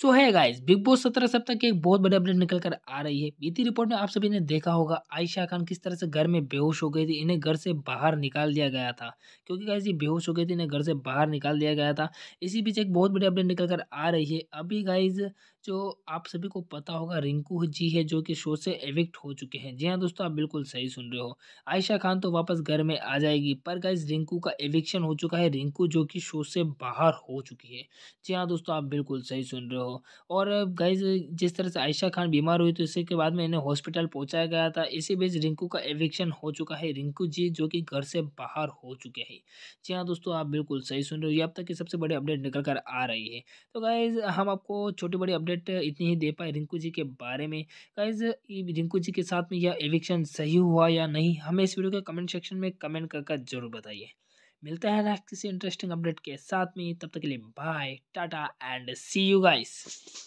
सो है guys big boss सत्रह सप्ताह की एक बहुत बड़ी अपडेट निकल कर आ रही है बीती रिपोर्ट में आप सभी ने देखा होगा आयशा खान किस तरह से घर में बेहोश हो गई थी इन्हें घर से बाहर निकाल दिया गया था क्योंकि गाइस ये बेहोश हो गई थी इन्हें घर से बाहर निकाल दिया गया था इसी बीच एक बहुत बड़ी अपडेट निकल कर आ रही है अभी गाइज जो आप सभी को पता होगा रिंकू जी है जो कि शो से एविक्ट हो चुके हैं जी हाँ दोस्तों आप बिल्कुल सही सुन रहे हो आयशा खान तो वापस घर में आ जाएगी पर गाइज रिंकू का एविक्शन हो चुका है रिंकू जो कि शो से बाहर हो चुकी है जी हाँ दोस्तों आप बिल्कुल सही सुन रहे हो और गाइज जिस तरह से आयशा खान बीमार हुई तो इसी के बाद में इन्हें हॉस्पिटल पहुँचाया गया था इसी बीच रिंकू का एविक्शन हो चुका है रिंकू जी जो कि घर से बाहर हो चुके हैं जी हाँ दोस्तों आप बिल्कुल सही सुन रहे हो ये अब तक की सबसे बड़ी अपडेट निकल कर आ रही है तो गाइज हम आपको छोटी बड़ी अपडेट अपडेट इतनी ही दे पाए रिंकू जी के बारे में गाइज रिंकू जी के साथ में यह एविक्शन सही हुआ या नहीं हमें इस वीडियो के कमेंट सेक्शन में कमेंट करके जरूर बताइए मिलता है नेक्स्ट किसी इंटरेस्टिंग अपडेट के साथ में तब तक के लिए bye tata and see you guys